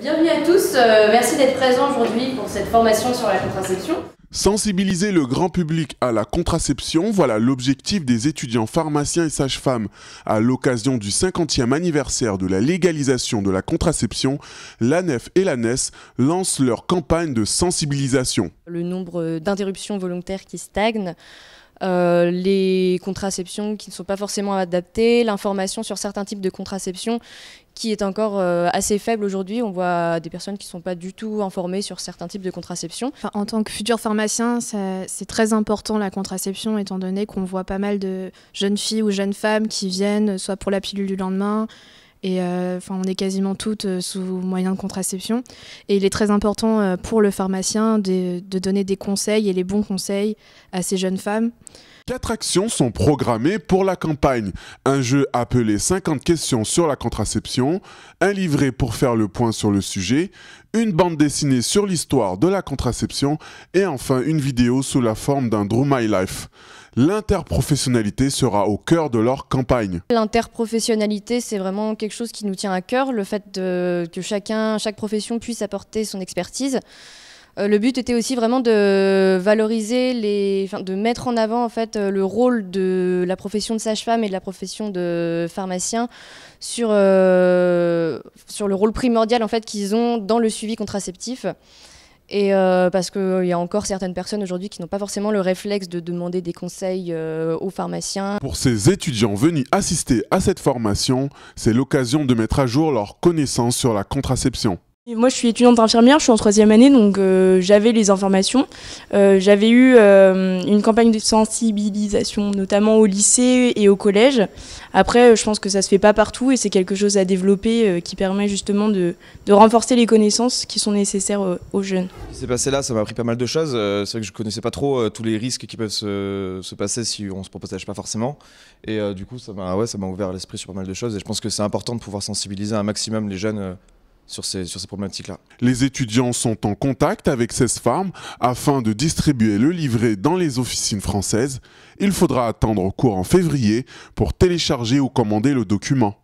Bienvenue à tous, euh, merci d'être présents aujourd'hui pour cette formation sur la contraception. Sensibiliser le grand public à la contraception, voilà l'objectif des étudiants pharmaciens et sages-femmes. À l'occasion du 50e anniversaire de la légalisation de la contraception, l'ANEF et l'ANES lancent leur campagne de sensibilisation. Le nombre d'interruptions volontaires qui stagne, euh, les contraceptions qui ne sont pas forcément adaptées, l'information sur certains types de contraception qui est encore euh, assez faible aujourd'hui. On voit des personnes qui ne sont pas du tout informées sur certains types de contraception. en tant que futur pharmacien, c'est très important la contraception, étant donné qu'on voit pas mal de jeunes filles ou jeunes femmes qui viennent soit pour la pilule du lendemain, et euh, enfin, on est quasiment toutes euh, sous moyen de contraception. Et il est très important euh, pour le pharmacien de, de donner des conseils et les bons conseils à ces jeunes femmes. Quatre actions sont programmées pour la campagne. Un jeu appelé 50 questions sur la contraception, un livret pour faire le point sur le sujet, une bande dessinée sur l'histoire de la contraception et enfin une vidéo sous la forme d'un Drew My Life. L'interprofessionnalité sera au cœur de leur campagne. L'interprofessionnalité, c'est vraiment quelque chose qui nous tient à cœur, le fait que chacun, chaque profession puisse apporter son expertise. Euh, le but était aussi vraiment de valoriser les, de mettre en avant en fait euh, le rôle de la profession de sage-femme et de la profession de pharmacien sur euh, le rôle primordial en fait qu'ils ont dans le suivi contraceptif. Et parce qu'il y a encore certaines personnes aujourd'hui qui n'ont pas forcément le réflexe de demander des conseils aux pharmaciens. Pour ces étudiants venus assister à cette formation, c'est l'occasion de mettre à jour leurs connaissances sur la contraception moi, je suis étudiante infirmière, je suis en troisième année, donc euh, j'avais les informations. Euh, j'avais eu euh, une campagne de sensibilisation, notamment au lycée et au collège. Après, je pense que ça se fait pas partout et c'est quelque chose à développer qui permet justement de, renforcer les connaissances qui sont nécessaires aux jeunes. Ce qui s'est passé là, ça m'a appris pas mal de choses. c'est vrai que je connaissais pas trop tous les risques qui peuvent se, passer si on se protège pas forcément. Et du coup, ça m'a ouvert l'esprit sur pas mal de choses. Et je pense que c'est important de pouvoir sensibiliser un maximum les jeunes sur ces, problématiques-là. Les étudiants sont en contact avec CES afin de distribuer le livret dans les officines françaises. Il faudra attendre au cours en février pour télécharger ou commander le document.